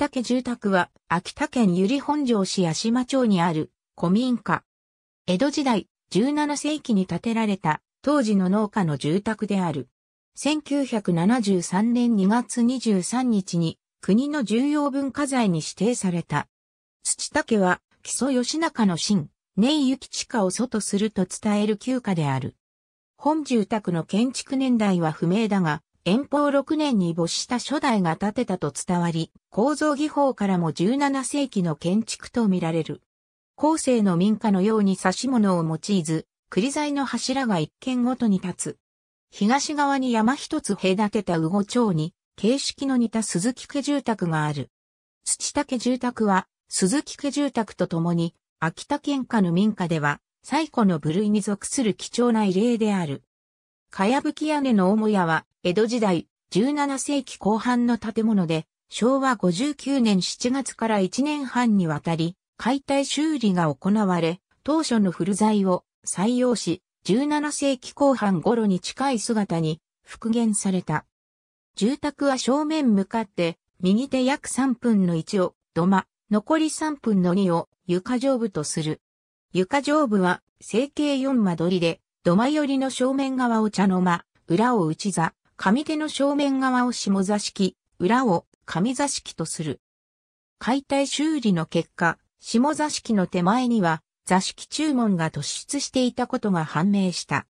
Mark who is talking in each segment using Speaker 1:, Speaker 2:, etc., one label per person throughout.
Speaker 1: 竹住宅は、秋田県由利本荘市八島町にある古民家。江戸時代、17世紀に建てられた当時の農家の住宅である。1973年2月23日に国の重要文化財に指定された。土竹は木曽義仲の神、根井幸下を祖とすると伝える旧家である。本住宅の建築年代は不明だが、遠方6年に没した初代が建てたと伝わり、構造技法からも17世紀の建築とみられる。後世の民家のようにし物を用いず、栗材の柱が一軒ごとに立つ。東側に山一つ隔てた魚町に、形式の似た鈴木家住宅がある。土竹住宅は、鈴木家住宅とともに、秋田県下の民家では、最古の部類に属する貴重な異例である。かやぶき屋根の母屋は、江戸時代、17世紀後半の建物で、昭和59年7月から1年半にわたり、解体修理が行われ、当初の古材を採用し、17世紀後半頃に近い姿に復元された。住宅は正面向かって、右手約3分の1を土間、残り3分の2を床上部とする。床上部は成形4間取りで、土間寄りの正面側を茶の間、裏を内座、上手の正面側を下座敷、裏を上座敷とする。解体修理の結果、下座敷の手前には座敷注文が突出していたことが判明した。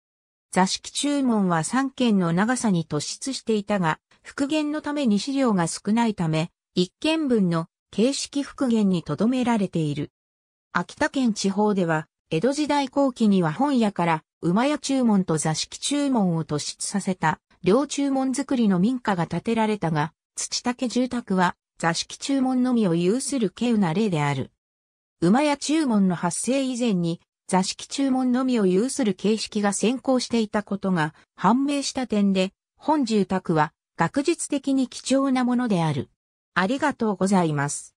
Speaker 1: 座敷注文は3軒の長さに突出していたが、復元のために資料が少ないため、1軒分の形式復元に留められている。秋田県地方では、江戸時代後期には本屋から馬屋注文と座敷注文を突出させた両注文作りの民家が建てられたが、土竹住宅は座敷注文のみを有する稀有な例である。馬屋注文の発生以前に座敷注文のみを有する形式が先行していたことが判明した点で、本住宅は学術的に貴重なものである。ありがとうございます。